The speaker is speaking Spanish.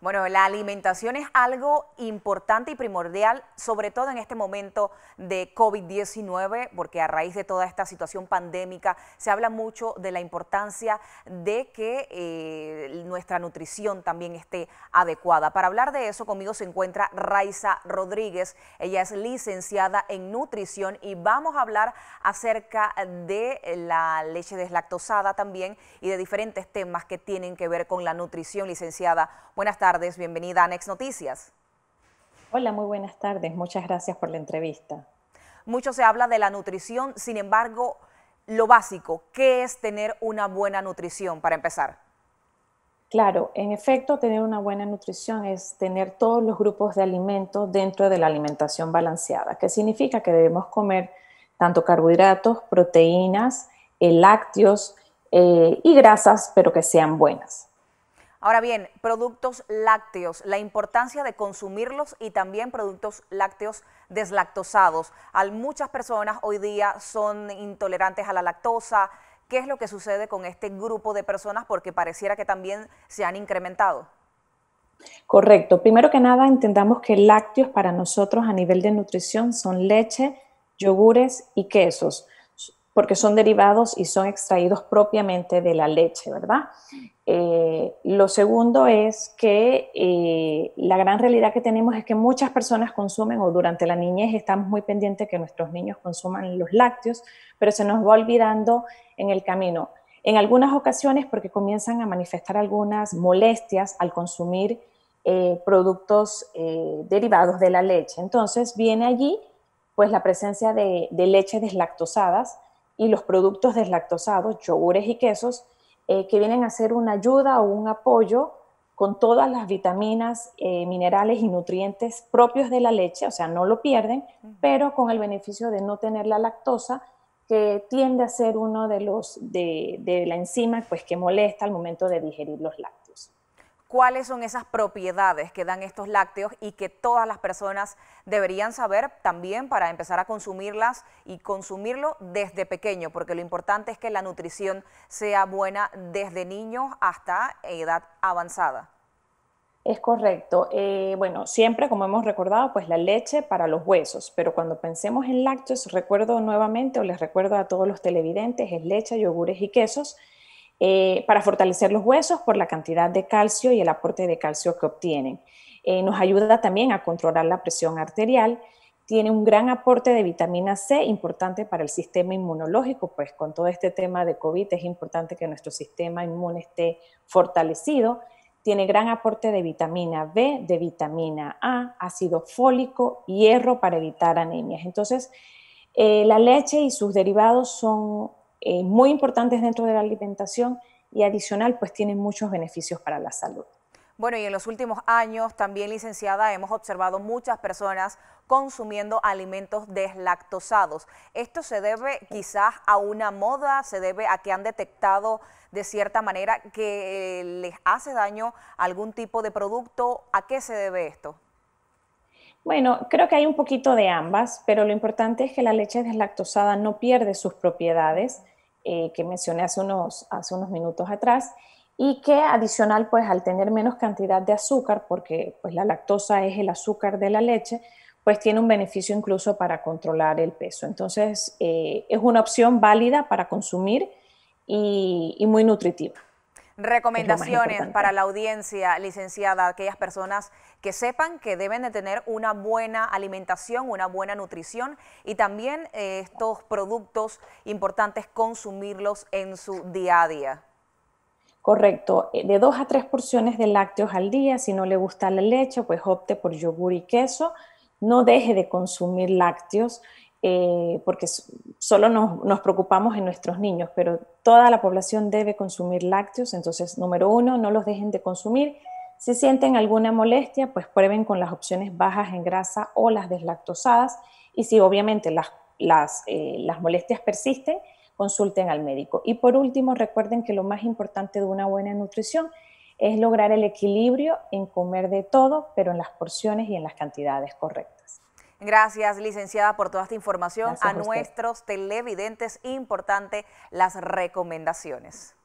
Bueno, la alimentación es algo importante y primordial, sobre todo en este momento de COVID-19, porque a raíz de toda esta situación pandémica se habla mucho de la importancia de que eh, nuestra nutrición también esté adecuada. Para hablar de eso, conmigo se encuentra Raiza Rodríguez. Ella es licenciada en nutrición y vamos a hablar acerca de la leche deslactosada también y de diferentes temas que tienen que ver con la nutrición, licenciada. Buenas tardes tardes, bienvenida a Anex Noticias. Hola, muy buenas tardes, muchas gracias por la entrevista. Mucho se habla de la nutrición, sin embargo, lo básico, ¿qué es tener una buena nutrición para empezar? Claro, en efecto, tener una buena nutrición es tener todos los grupos de alimentos dentro de la alimentación balanceada, que significa que debemos comer tanto carbohidratos, proteínas, eh, lácteos eh, y grasas, pero que sean buenas. Ahora bien, productos lácteos, la importancia de consumirlos y también productos lácteos deslactosados. Al muchas personas hoy día son intolerantes a la lactosa. ¿Qué es lo que sucede con este grupo de personas? Porque pareciera que también se han incrementado. Correcto. Primero que nada, entendamos que lácteos para nosotros a nivel de nutrición son leche, yogures y quesos porque son derivados y son extraídos propiamente de la leche, ¿verdad? Eh, lo segundo es que eh, la gran realidad que tenemos es que muchas personas consumen o durante la niñez estamos muy pendientes que nuestros niños consuman los lácteos, pero se nos va olvidando en el camino. En algunas ocasiones porque comienzan a manifestar algunas molestias al consumir eh, productos derivados de la leche. Entonces viene allí pues la presencia de, de leches deslactosadas, y los productos deslactosados, yogures y quesos, eh, que vienen a ser una ayuda o un apoyo con todas las vitaminas, eh, minerales y nutrientes propios de la leche, o sea, no lo pierden, pero con el beneficio de no tener la lactosa, que tiende a ser uno de los de, de la enzima pues, que molesta al momento de digerir los lácteos cuáles son esas propiedades que dan estos lácteos y que todas las personas deberían saber también para empezar a consumirlas y consumirlo desde pequeño, porque lo importante es que la nutrición sea buena desde niños hasta edad avanzada. Es correcto. Eh, bueno, siempre, como hemos recordado, pues la leche para los huesos, pero cuando pensemos en lácteos, recuerdo nuevamente o les recuerdo a todos los televidentes, es leche, yogures y quesos eh, para fortalecer los huesos por la cantidad de calcio y el aporte de calcio que obtienen. Eh, nos ayuda también a controlar la presión arterial. Tiene un gran aporte de vitamina C, importante para el sistema inmunológico, pues con todo este tema de COVID es importante que nuestro sistema inmune esté fortalecido. Tiene gran aporte de vitamina B, de vitamina A, ácido fólico, hierro para evitar anemias. Entonces, eh, la leche y sus derivados son eh, muy importantes dentro de la alimentación y adicional pues tienen muchos beneficios para la salud. Bueno, y en los últimos años también, licenciada, hemos observado muchas personas consumiendo alimentos deslactosados. ¿Esto se debe quizás a una moda? ¿Se debe a que han detectado de cierta manera que eh, les hace daño algún tipo de producto? ¿A qué se debe esto? Bueno, creo que hay un poquito de ambas, pero lo importante es que la leche deslactosada no pierde sus propiedades eh, que mencioné hace unos, hace unos minutos atrás y que adicional pues al tener menos cantidad de azúcar, porque pues la lactosa es el azúcar de la leche, pues tiene un beneficio incluso para controlar el peso. Entonces eh, es una opción válida para consumir y muy nutritiva recomendaciones para la audiencia, licenciada, aquellas personas que sepan que deben de tener una buena alimentación, una buena nutrición y también eh, estos productos importantes consumirlos en su día a día. Correcto, eh, de dos a tres porciones de lácteos al día, si no le gusta la leche, pues opte por yogur y queso, no deje de consumir lácteos eh, porque solo nos, preocupamos en nuestros niños, pero toda la población debe consumir lácteos, entonces número uno, no los dejen de consumir. Si sienten alguna molestia, pues prueben con las opciones bajas en grasa o las deslactosadas y si obviamente las eh, molestias persisten, consulten al médico. Y por último, recuerden que lo más importante de una buena nutrición es lograr el equilibrio en comer de todo, pero en las porciones y en las cantidades correctas. Gracias, licenciada, por toda esta información. a, a nuestros televidentes, importante las recomendaciones.